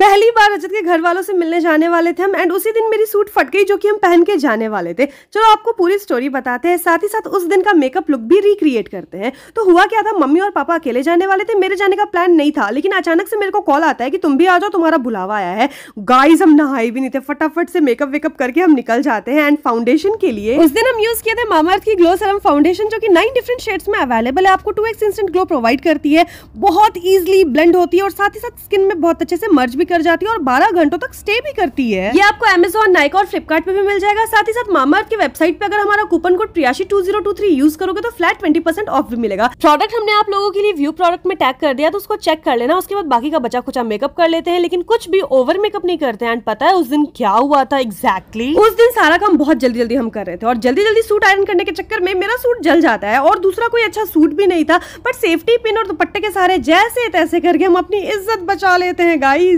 पहली बार रजत के घर वालों से मिलने जाने वाले थे हम एंड उसी दिन मेरी सूट फट गई जो कि हम पहन के जाने वाले थे चलो आपको पूरी स्टोरी बताते हैं साथ ही साथ उस दिन का मेकअप लुक भी रिक्रिएट करते हैं तो हुआ क्या था मम्मी और पापा अकेले जाने वाले थे मेरे जाने का प्लान नहीं था लेकिन अचानक से मेरे को कॉल आता है कि तुम भी आ जाओ तुम्हारा बुलावा आया है गाइज हम नहाए भी नहीं थे फटाफट से मेकअप वेकअप करके हम निकल जाते हैं एंड फाउंडेशन के लिए उस दिन हम यूज किए थे मामा की ग्लो सरम फाउंडेशन जो की नाइन डिफरेंट शेड्स में अवेलेबल है आपको two X instant glow provide करती है बहुत ईजिली ब्लेंड होती है और साथ ही साथ स्किन में बहुत अच्छे से मर्ज भी कर जाती है और बारह घंटों तक स्टे भी करती है ये आपको अमेजोन नाइक और फ्लिपकार्ट पे भी मिल जाएगा साथ ही साथ मामा की वेबसाइट पे अगर हमारा coupon code Priyashi two zero two three use करोगे तो फ्लैट ट्वेंटी परसेंट ऑफ भी मिलेगा प्रोडक्ट हमने आप लोगों के लिए व्यू प्रोडक्ट में टैग कर दिया तो उसको चेक कर लेना उसके बाद बाकी का बचा कुचा मेकअप कर लेते हैं लेकिन कुछ भी ओवर मेकअप नहीं करते हैं पता है उस दिन क्या हुआ था एक्जैक्टली exactly? उस दिन सारा काम बहुत जल्दी जल्दी हम कर रहे थे और जल्दी जल्दी सूट आयरन करने के चक्कर में मेरा सूट जल जाता है और दूसरा कोई अच्छा सूट भी नहीं था बट सेफ्टी पिन और दुपट्टे के सारे जैसे तैसे करके हम अपनी इज्जत बचा लेते हैं गाइज